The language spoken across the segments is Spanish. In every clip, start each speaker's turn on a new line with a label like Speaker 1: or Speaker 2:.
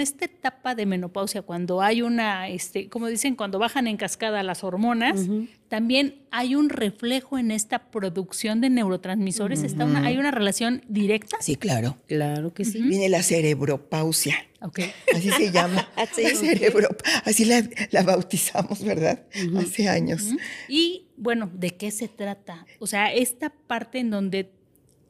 Speaker 1: esta etapa de menopausia, cuando hay una, este, como dicen, cuando bajan en cascada las hormonas, también hay un reflejo en esta producción de neurotransmisores. Está una, ¿Hay una relación directa?
Speaker 2: Sí, claro. Claro que sí. Viene la cerebropausia. Okay. Así se llama. así, la bautizamos, ¿verdad? Hace años.
Speaker 1: Y bueno, ¿de qué se trata? O sea, esta parte en donde,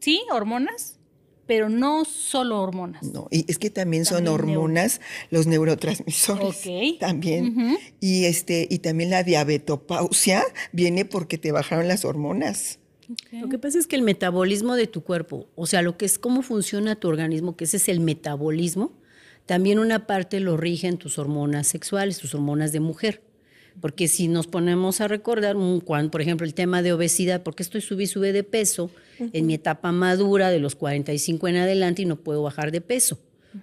Speaker 1: sí, hormonas, pero no solo hormonas.
Speaker 2: No, y es que también, son hormonas los neurotransmisores. Ok. También. Y este, y también la diabetopausia viene porque te bajaron las hormonas.
Speaker 3: Lo que pasa es que el metabolismo de tu cuerpo, o sea, lo que es cómo funciona tu organismo, que ese es el metabolismo, también una parte lo rigen tus hormonas sexuales, tus hormonas de mujer. Porque si nos ponemos a recordar, un, por ejemplo, el tema de obesidad, porque estoy sube y sube de peso en mi etapa madura de los 45 en adelante y no puedo bajar de peso?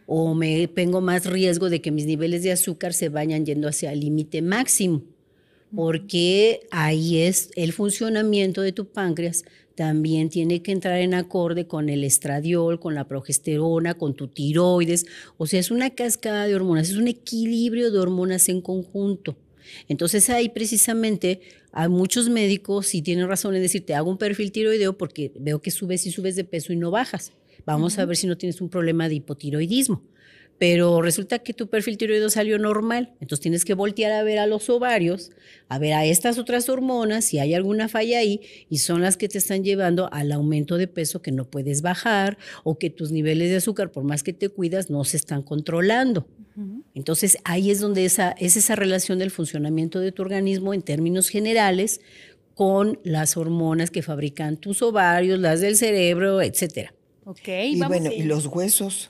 Speaker 3: O me tengo más riesgo de que mis niveles de azúcar se vayan yendo hacia el límite máximo, porque ahí es el funcionamiento de tu páncreas también tiene que entrar en acorde con el estradiol, con la progesterona, con tu tiroides. O sea, es una cascada de hormonas, es un equilibrio de hormonas en conjunto. Entonces ahí precisamente hay muchos médicos y tienen razón en decirte, hago un perfil tiroideo porque veo que subes y subes de peso y no bajas. Vamos a ver si no tienes un problema de hipotiroidismo pero resulta que tu perfil tiroideo salió normal. Entonces tienes que voltear a ver a los ovarios, a ver a estas otras hormonas, si hay alguna falla ahí, y son las que te están llevando al aumento de peso que no puedes bajar o que tus niveles de azúcar, por más que te cuidas, no se están controlando. Entonces ahí es donde esa, es esa relación del funcionamiento de tu organismo en términos generales con las hormonas que fabrican tus ovarios, las del cerebro,
Speaker 2: etcétera.
Speaker 1: Ok, y bueno, y los
Speaker 2: huesos.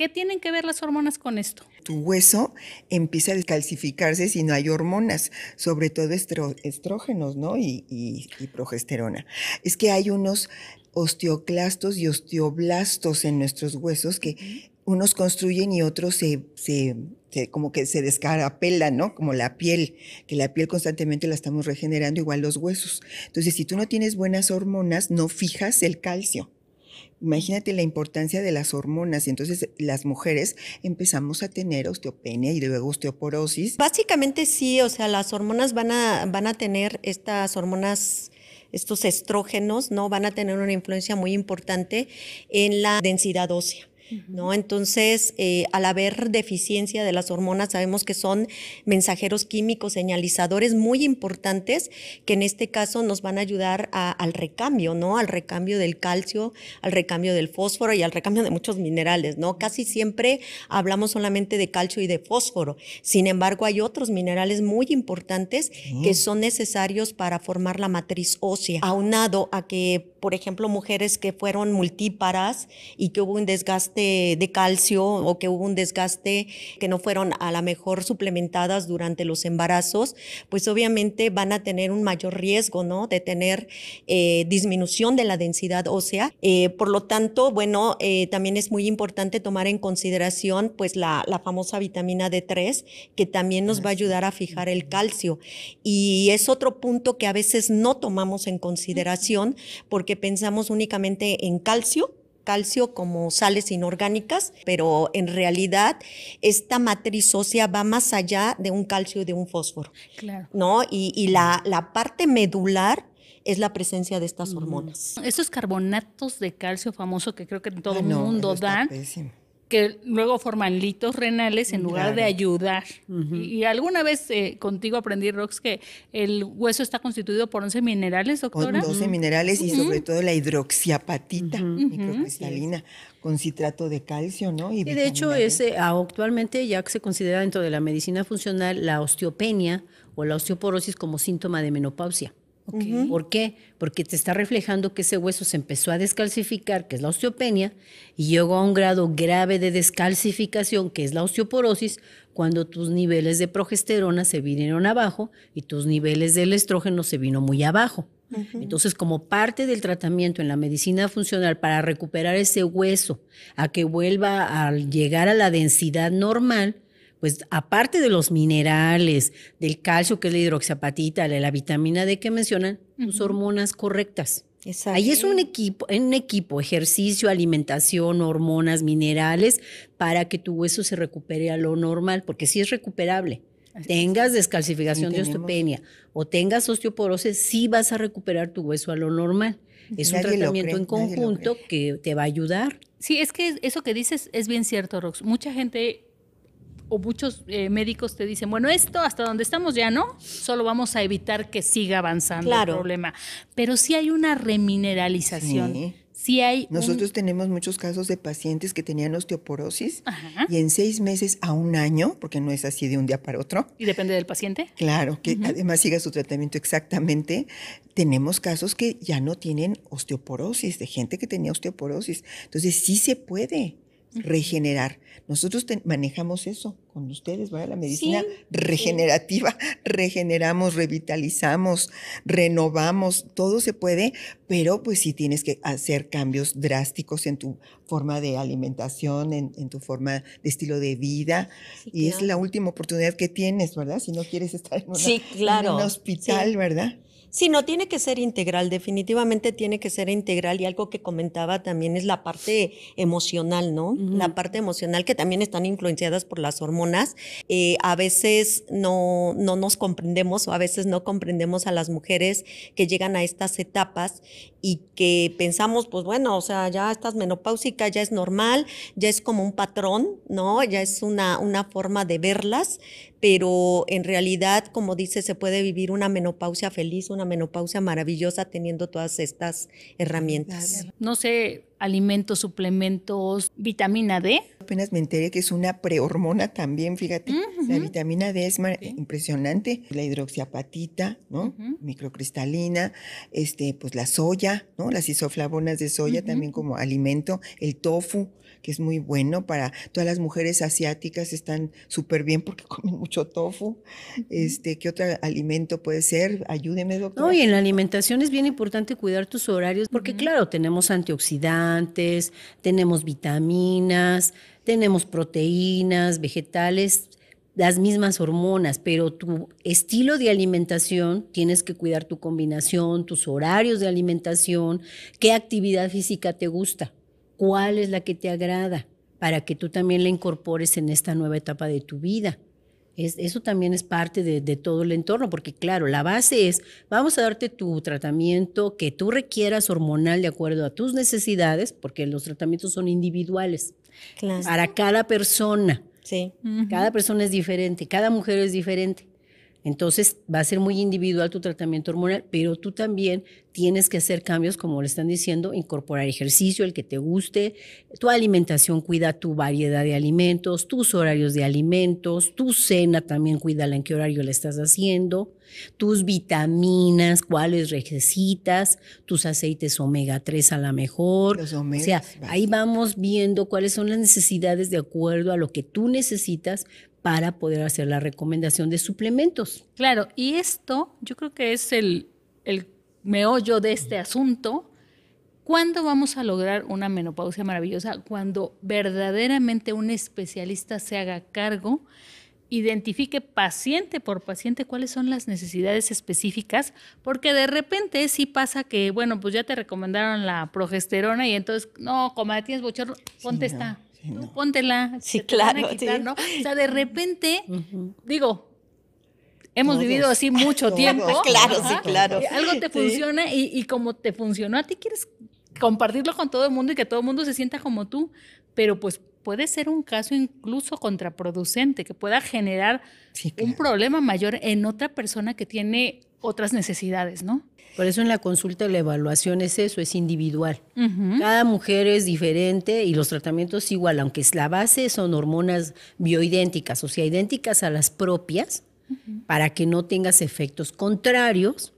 Speaker 1: ¿Qué tienen que ver las hormonas
Speaker 2: con esto? Tu hueso empieza a descalcificarse si no hay hormonas, sobre todo estrógenos ¿no? Y, progesterona. Es que hay unos osteoclastos y osteoblastos en nuestros huesos que unos construyen y otros se, se, como que se descarapela, ¿no? Como la piel, que la piel constantemente la estamos regenerando, igual los huesos. Entonces, si tú no tienes buenas hormonas, no fijas el calcio. Imagínate la importancia de las hormonas. Y entonces las mujeres empezamos a tener osteopenia y luego osteoporosis. Básicamente sí, o sea, las hormonas van
Speaker 4: a, van a tener estas hormonas estos estrógenos no van a tener una influencia muy importante en la densidad ósea. Entonces, eh, al haber deficiencia de las hormonas, sabemos que son mensajeros químicos, señalizadores muy importantes que en este caso nos van a ayudar al recambio, ¿no? Al recambio del calcio, al recambio del fósforo y al recambio de muchos minerales, ¿no? Casi siempre hablamos solamente de calcio y de fósforo. Sin embargo, hay otros minerales muy importantes mm. que son necesarios para formar la matriz ósea, aunado a que, por ejemplo, mujeres que fueron multíparas y que hubo un desgaste de calcio o que hubo un desgaste que no fueron a la mejor suplementadas durante los embarazos, pues obviamente van a tener un mayor riesgo, ¿no? De tener eh, disminución de la densidad ósea. Eh, por lo tanto, bueno, eh, también es muy importante tomar en consideración pues la, la famosa vitamina D3, que también nos va a ayudar a fijar el calcio. Y es otro punto que a veces no tomamos en consideración porque pensamos únicamente en calcio calcio como sales inorgánicas, pero en realidad esta matriz ósea va más allá de un calcio y de un fósforo. Claro. ¿No? Y, la, parte medular es la presencia de estas mm. hormonas. Esos carbonatos
Speaker 1: de calcio famoso que creo que todo el mundo dan, que luego forman litos renales en lugar de ayudar. y, alguna vez eh, contigo aprendí, Rox, que el hueso está constituido por 11 minerales, doctora. Con 12 minerales y sobre
Speaker 2: todo la hidroxiapatita microcristalina con citrato de calcio, ¿no? Y, de hecho, eh,
Speaker 3: actualmente ya que se considera dentro de la medicina funcional la osteopenia o la osteoporosis como síntoma de menopausia. ¿Por qué? Porque te está reflejando que ese hueso se empezó a descalcificar, que es la osteopenia, y llegó a un grado grave de descalcificación, que es la osteoporosis, cuando tus niveles de progesterona se vinieron abajo y tus niveles del estrógeno se vino muy abajo. Entonces, como parte del tratamiento en la medicina funcional para recuperar ese hueso a que vuelva a llegar a la densidad normal, pues aparte de los minerales, del calcio, que es la hidroxapatita, la vitamina D que mencionan, tus hormonas correctas. Exacto. Ahí es un equipo, un equipo, ejercicio, alimentación, hormonas, minerales, para que tu hueso se recupere a lo normal, porque si es recuperable. tengas descalcificación de osteopenia o tengas osteoporosis, sí vas a recuperar tu hueso a lo normal. Es un tratamiento en conjunto que te va a ayudar.
Speaker 1: Sí, es que eso que dices es bien cierto, Rox. Mucha gente o muchos eh, médicos te dicen, bueno, esto hasta donde estamos ya no, solo vamos a evitar que siga avanzando el problema. Pero sí hay una remineralización. Sí. hay Nosotros
Speaker 2: tenemos muchos casos de pacientes que tenían osteoporosis y en seis meses a un año, porque no es así de un día para otro.
Speaker 1: Y depende del paciente.
Speaker 2: Claro, que además siga su tratamiento exactamente. Tenemos casos que ya no tienen osteoporosis, de gente que tenía osteoporosis. Entonces sí se puede regenerar. Nosotros manejamos eso con ustedes, ¿verdad? La medicina regenerativa, regeneramos, revitalizamos, renovamos, todo se puede, pero pues sí tienes que hacer cambios drásticos en tu forma de alimentación, en, tu forma de estilo de vida, y es la última oportunidad que tienes, ¿verdad? Si no quieres estar en, en un hospital, ¿verdad?
Speaker 4: Sí, no tiene que ser integral, definitivamente tiene que ser integral y algo que comentaba también es la parte emocional, ¿no? La parte emocional que también están influenciadas por las hormonas. Eh, a veces no, no nos comprendemos o a veces no comprendemos a las mujeres que llegan a estas etapas y que pensamos, pues bueno, o sea, ya estás menopáusica, ya es normal, ya es como un patrón, ¿no? Ya es una, una forma de verlas pero en realidad, como dice, se puede vivir una menopausia feliz, una menopausia maravillosa teniendo todas estas herramientas.
Speaker 1: No sé, alimentos, suplementos, vitamina
Speaker 2: D. Apenas me enteré que es una prehormona también, fíjate. La vitamina D es impresionante. La hidroxiapatita, ¿no? Microcristalina, este, pues la soya, ¿no? Las isoflavonas de soya también como alimento, el tofu que es muy bueno para todas las mujeres asiáticas, están súper bien porque comen mucho tofu. Este, ¿Qué otro alimento puede ser? Ayúdeme, doctor.
Speaker 3: No, y en la alimentación es bien importante cuidar tus horarios porque, claro, tenemos antioxidantes, tenemos vitaminas, tenemos proteínas, vegetales las mismas hormonas, pero tu estilo de alimentación, tienes que cuidar tu combinación, tus horarios de alimentación, qué actividad física te gusta cuál es la que te agrada para que tú también la incorpores en esta nueva etapa de tu vida. eso también es parte de, todo el entorno, porque claro, la base es, vamos a darte tu tratamiento que tú requieras hormonal de acuerdo a tus necesidades, porque los tratamientos son individuales para cada persona. Sí. Cada persona es diferente, cada mujer es diferente. Entonces va a ser muy individual tu tratamiento hormonal, pero tú también tienes que hacer cambios, como le están diciendo, incorporar ejercicio, el que te guste, tu alimentación cuida tu variedad de alimentos, tus horarios de alimentos, tu cena también cuídala en qué horario la estás haciendo, tus vitaminas, cuáles necesitas, tus aceites omega 3 a la mejor. o sea, ahí vamos viendo cuáles son las necesidades de acuerdo a lo que tú necesitas para poder hacer la recomendación de suplementos.
Speaker 1: Claro, y esto yo creo que es el, meollo de este asunto. ¿Cuándo vamos a lograr una menopausia maravillosa? Cuando verdaderamente un especialista se haga cargo, identifique paciente por paciente cuáles son las necesidades específicas, porque de repente sí pasa que, bueno, pues ya te recomendaron la progesterona y entonces, no, como tienes bochorno, ponte póntela. Sí, claro. O sea, de repente, digo, hemos vivido así mucho tiempo. Ah, claro, sí, claro. algo te funciona y, y como te funcionó a ti, quieres compartirlo con todo el mundo y que todo el mundo se sienta como tú, pero pues puede ser un caso incluso contraproducente, que pueda generar un problema mayor en otra persona que tiene otras necesidades, ¿no?
Speaker 3: Por eso en la consulta la evaluación es eso, es individual. Cada mujer es diferente y los tratamientos igual, aunque es la base son hormonas bioidénticas, o sea, idénticas a las propias, para que no tengas efectos contrarios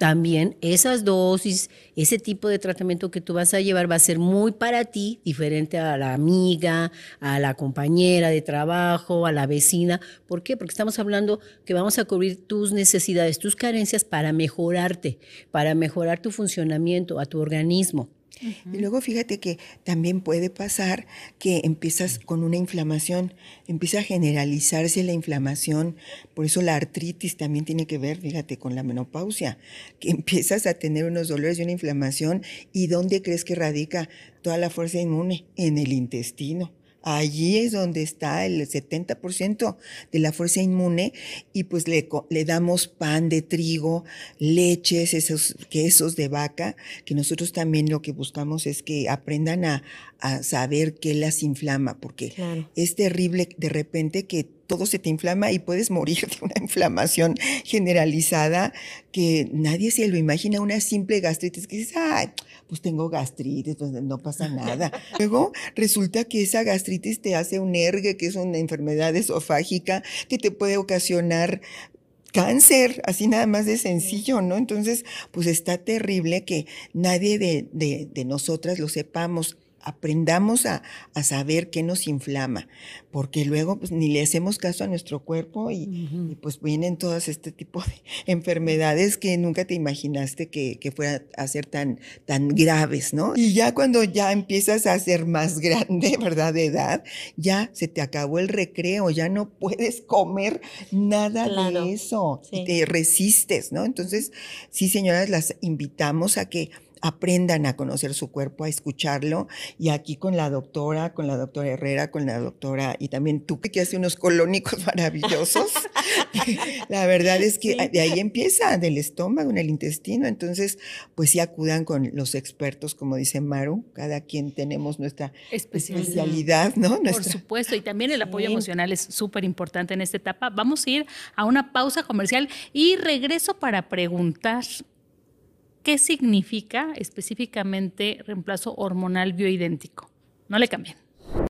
Speaker 3: también esas dosis, ese tipo de tratamiento que tú vas a llevar va a ser muy para ti, diferente a la amiga, a la compañera de trabajo, a la vecina. ¿Por qué? Porque estamos hablando que vamos a cubrir tus necesidades, tus carencias para mejorarte, para mejorar tu funcionamiento, a tu organismo.
Speaker 2: Y luego fíjate que también puede pasar que empiezas con una inflamación, empieza a generalizarse la inflamación, por eso la artritis también tiene que ver, fíjate, con la menopausia, que empiezas a tener unos dolores y una inflamación y ¿dónde crees que radica toda la fuerza inmune? En el intestino. Allí es donde está el 70% de la fuerza inmune y pues le, le damos pan de trigo, leches, esos quesos de vaca, que nosotros también lo que buscamos es que aprendan a, saber qué las inflama, porque es terrible de repente que todo se te inflama y puedes morir de una inflamación generalizada que nadie se lo imagina, una simple gastritis que dices, ay, pues tengo gastritis, pues no pasa nada. Luego resulta que esa gastritis te hace un ergue, que es una enfermedad esofágica que te puede ocasionar cáncer, así nada más de sencillo, ¿no? Entonces, pues está terrible que nadie de, de nosotras lo sepamos aprendamos a, saber qué nos inflama, porque luego pues, ni le hacemos caso a nuestro cuerpo y, pues vienen todos este tipo de enfermedades que nunca te imaginaste que, que fueran a ser tan, tan graves, ¿no? Y ya cuando ya empiezas a ser más grande, ¿verdad? De edad, ya se te acabó el recreo, ya no puedes comer nada de eso, te resistes, ¿no? Entonces, sí, señoras, las invitamos a que aprendan a conocer su cuerpo, a escucharlo. Y aquí con la doctora, con la doctora Herrera, con la doctora y también tú que hace unos colónicos maravillosos. la verdad es que de ahí empieza, del estómago, en el intestino. Entonces, pues sí acudan con los expertos, como dice Maru, cada quien tenemos nuestra especialidad, ¿no? Por
Speaker 1: supuesto, y también el apoyo emocional es súper importante en esta etapa. Vamos a ir a una pausa comercial y regreso para preguntar ¿Qué significa específicamente reemplazo hormonal bioidéntico? No le cambien.